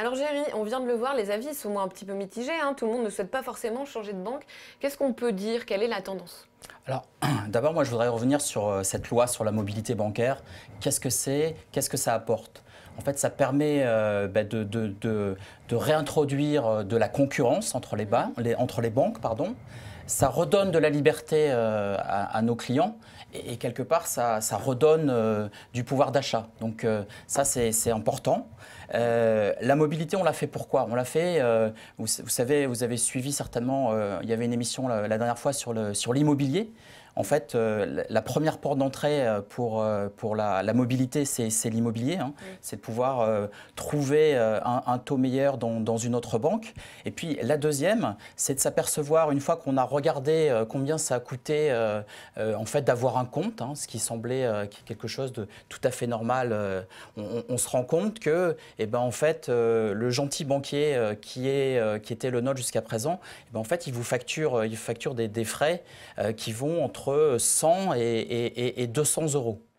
Alors Géry, on vient de le voir, les avis sont moins un petit peu mitigés, hein. tout le monde ne souhaite pas forcément changer de banque. Qu'est-ce qu'on peut dire Quelle est la tendance alors, d'abord, moi, je voudrais revenir sur euh, cette loi sur la mobilité bancaire. Qu'est-ce que c'est Qu'est-ce que ça apporte en fait, ça permet euh, bah, de, réintroduire euh, de la concurrence entre les, entre les banques. Pardon. Ça redonne de la liberté euh, à, nos clients et, quelque part, ça, redonne du pouvoir d'achat. Donc ça, c'est important. la mobilité, on l'a fait pourquoi On l'a fait, vous, savez, vous avez suivi certainement, il y avait une émission la, dernière fois sur l'immobilier. En fait, euh, la première porte d'entrée euh, pour, euh, pour la, mobilité, c'est l'immobilier. Hein. C'est de pouvoir trouver un, taux meilleur dans, une autre banque. Et puis la deuxième, c'est de s'apercevoir, une fois qu'on a regardé combien ça a coûté en fait, d'avoir un compte, hein, ce qui semblait quelque chose de tout à fait normal, on, se rend compte que et eh ben, en fait, le gentil banquier qui, est, qui était le nôtre jusqu'à présent, eh ben, en fait, il vous facture, il facture des, des frais qui vont entre entre 100 et, et 200 euros.